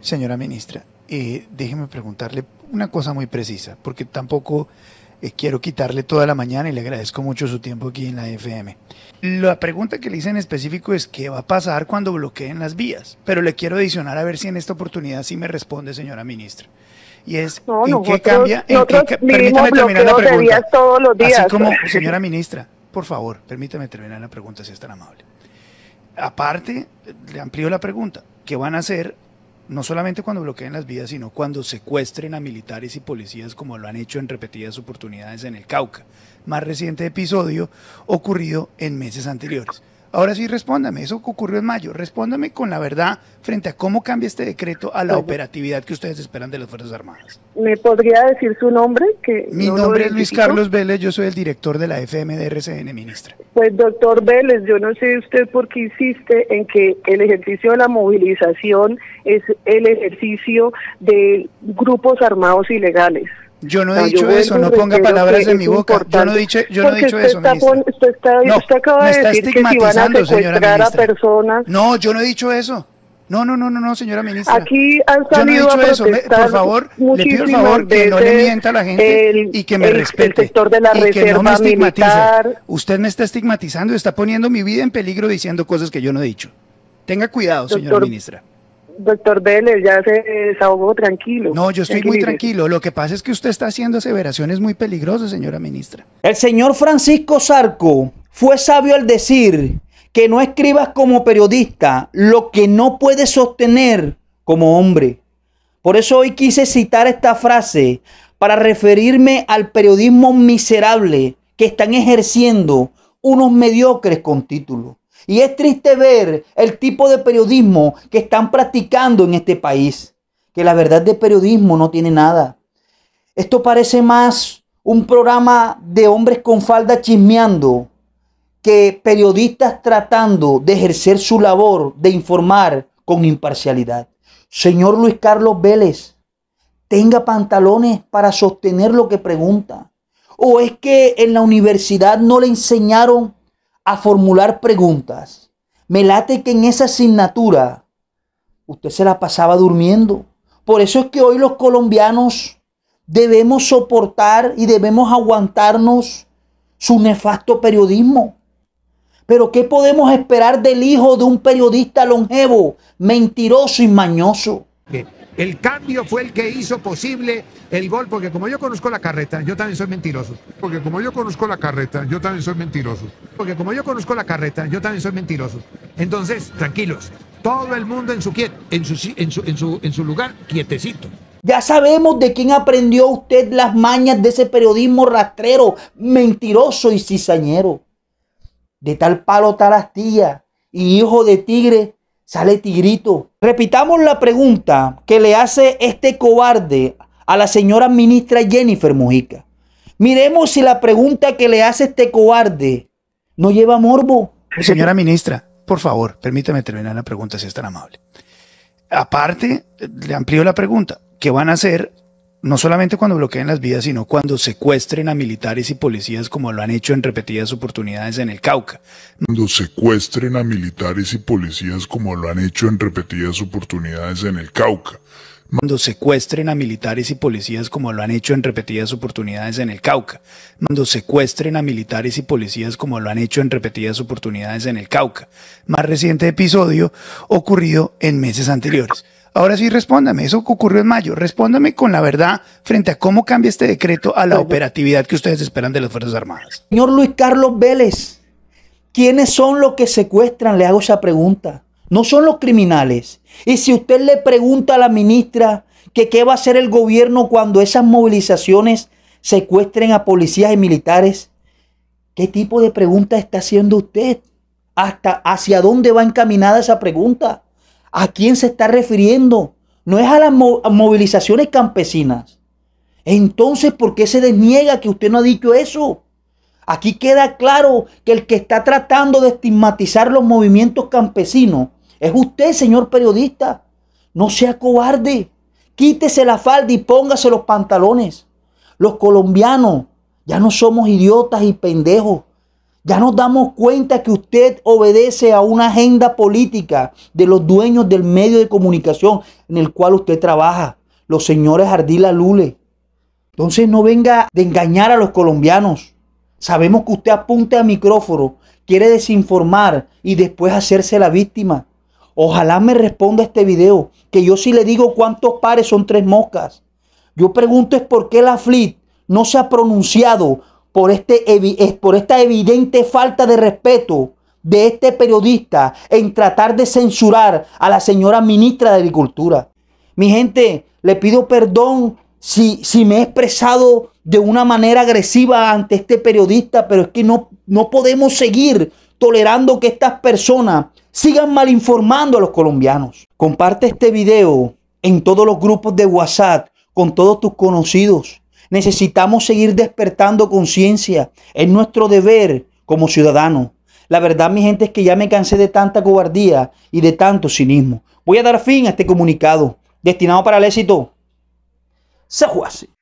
Señora ministra, eh, déjeme preguntarle una cosa muy precisa, porque tampoco eh, quiero quitarle toda la mañana y le agradezco mucho su tiempo aquí en la FM. La pregunta que le hice en específico es qué va a pasar cuando bloqueen las vías, pero le quiero adicionar a ver si en esta oportunidad sí me responde, señora ministra. Y es, ¿en qué cambia? En qué, permítame terminar la pregunta. Todos los días. Así como, señora ministra, por favor, permítame terminar la pregunta si es tan amable. Aparte, le amplío la pregunta. ¿Qué van a hacer no solamente cuando bloqueen las vías, sino cuando secuestren a militares y policías como lo han hecho en repetidas oportunidades en el Cauca, más reciente episodio ocurrido en meses anteriores. Ahora sí, respóndame, eso que ocurrió en mayo, respóndame con la verdad frente a cómo cambia este decreto a la operatividad que ustedes esperan de las Fuerzas Armadas. ¿Me podría decir su nombre? Que Mi nombre es Luis Carlos Vélez, yo soy el director de la FMDRCN, ministra. Pues doctor Vélez, yo no sé usted por qué insiste en que el ejercicio de la movilización es el ejercicio de grupos armados ilegales. Yo no he dicho eso, no ponga palabras en mi boca. Yo no he dicho, yo no he dicho eso, está, está, no, acaba estigmatizando, señora ministra. No, yo no he dicho eso. No, no, no, no, no, señora ministra. Aquí han Yo no he dicho eso. Por favor, le pido el favor que no le mienta a la gente y que me respete. El sector de la y que no me estigmatice. Usted me está estigmatizando y está poniendo mi vida en peligro diciendo cosas que yo no he dicho. Tenga cuidado, señora ministra. Doctor Vélez, ya se desahogó tranquilo. No, yo estoy muy tranquilo. Lo que pasa es que usted está haciendo aseveraciones muy peligrosas, señora ministra. El señor Francisco Sarco fue sabio al decir que no escribas como periodista lo que no puedes sostener como hombre. Por eso hoy quise citar esta frase para referirme al periodismo miserable que están ejerciendo unos mediocres con título. Y es triste ver el tipo de periodismo que están practicando en este país, que la verdad de periodismo no tiene nada. Esto parece más un programa de hombres con falda chismeando que periodistas tratando de ejercer su labor de informar con imparcialidad. Señor Luis Carlos Vélez, tenga pantalones para sostener lo que pregunta. ¿O es que en la universidad no le enseñaron formular preguntas. Me late que en esa asignatura usted se la pasaba durmiendo. Por eso es que hoy los colombianos debemos soportar y debemos aguantarnos su nefasto periodismo. Pero ¿qué podemos esperar del hijo de un periodista longevo, mentiroso y mañoso? El cambio fue el que hizo posible el gol, porque como yo conozco la carreta, yo también soy mentiroso. Porque como yo conozco la carreta, yo también soy mentiroso. Porque como yo conozco la carreta, yo también soy mentiroso. Entonces, tranquilos, todo el mundo en su, quiet, en su, en su, en su, lugar quietecito. Ya sabemos de quién aprendió usted las mañas de ese periodismo rastrero, mentiroso y cizañero. De tal palo tal astilla y hijo de tigre Sale tigrito. Repitamos la pregunta que le hace este cobarde a la señora ministra Jennifer Mojica. Miremos si la pregunta que le hace este cobarde no lleva morbo. Señora ministra, por favor, permítame terminar la pregunta si es tan amable. Aparte, le amplío la pregunta. ¿Qué van a hacer no solamente cuando bloqueen las vías, sino cuando secuestren a militares y policías como lo han hecho en repetidas oportunidades en el Cauca. Cuando secuestren a militares y policías como lo han hecho en repetidas oportunidades en el Cauca. Cuando secuestren a militares y policías como lo han hecho en repetidas oportunidades en el Cauca. Cuando secuestren a militares y policías como lo han hecho en repetidas oportunidades en el Cauca. Más reciente episodio ocurrido en meses anteriores. Ahora sí, respóndame, eso que ocurrió en mayo, respóndame con la verdad frente a cómo cambia este decreto a la operatividad que ustedes esperan de las Fuerzas Armadas. Señor Luis Carlos Vélez, ¿quiénes son los que secuestran? Le hago esa pregunta. No son los criminales. Y si usted le pregunta a la ministra que qué va a hacer el gobierno cuando esas movilizaciones secuestren a policías y militares, ¿qué tipo de pregunta está haciendo usted? ¿Hasta hacia dónde va encaminada esa pregunta? ¿A quién se está refiriendo? No es a las movilizaciones campesinas. Entonces, ¿por qué se desniega que usted no ha dicho eso? Aquí queda claro que el que está tratando de estigmatizar los movimientos campesinos es usted, señor periodista. No sea cobarde. Quítese la falda y póngase los pantalones. Los colombianos ya no somos idiotas y pendejos. Ya nos damos cuenta que usted obedece a una agenda política de los dueños del medio de comunicación en el cual usted trabaja, los señores Ardila Lule. Entonces no venga de engañar a los colombianos. Sabemos que usted apunta a micrófono, quiere desinformar y después hacerse la víctima. Ojalá me responda este video, que yo sí le digo cuántos pares son tres moscas. Yo pregunto es por qué la FLIT no se ha pronunciado este por, esta evidente falta de respeto de este periodista en tratar de censurar a la señora ministra de Agricultura. Mi gente, le pido perdón si, si me he expresado de una manera agresiva ante este periodista, pero es que no, no podemos seguir tolerando que estas personas sigan malinformando a los colombianos. Comparte este video en todos los grupos de WhatsApp con todos tus conocidos. Necesitamos seguir despertando conciencia. Es nuestro deber como ciudadanos. La verdad, mi gente, es que ya me cansé de tanta cobardía y de tanto cinismo. Voy a dar fin a este comunicado destinado para el éxito. Se